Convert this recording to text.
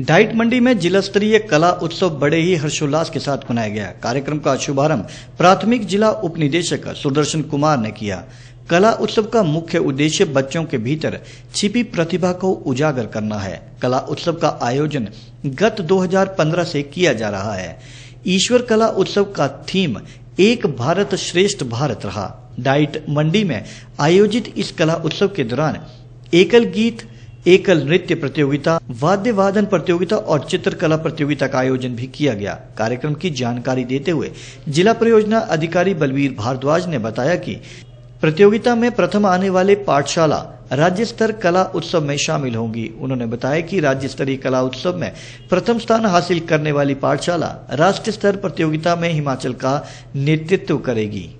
diet मंडी में जिला स्तरीय कला उत्सव बड़े ही हर्षोल्लास के साथ मनाया गया कार्यक्रम का शुभारंभ प्राथमिक जिला उप निदेशक सुदर्शन कुमार ने किया कला उत्सव का मुख्य उद्देश्य बच्चों के भीतर छिपी प्रतिभा को उजागर करना है कला उत्सव का आयोजन गत 2015 से किया जा रहा है ईश्वर कला उत्सव का थीम एक भारत श्रेष्ठ भारत रहा डाइट मंडी में आयोजित इस कला उत्सव के दौरान एकल गीत एकल नृत्य प्रतियोगिता वाद्य वादन प्रतियोगिता और चित्रकला प्रतियोगिता का आयोजन भी किया गया कार्यक्रम की जानकारी देते हुए जिला परियोजना अधिकारी बलवीर भारद्वाज ने बताया कि प्रतियोगिता में प्रथम आने वाले पाठशाला राज्य स्तर कला उत्सव में शामिल होंगी उन्होंने बताया कि राज्य स्तरीय कला उत्सव में प्रथम स्थान हासिल करने वाली पाठशाला राष्ट्रीय स्तर प्रतियोगिता में हिमाचल का नेतृत्व करेगी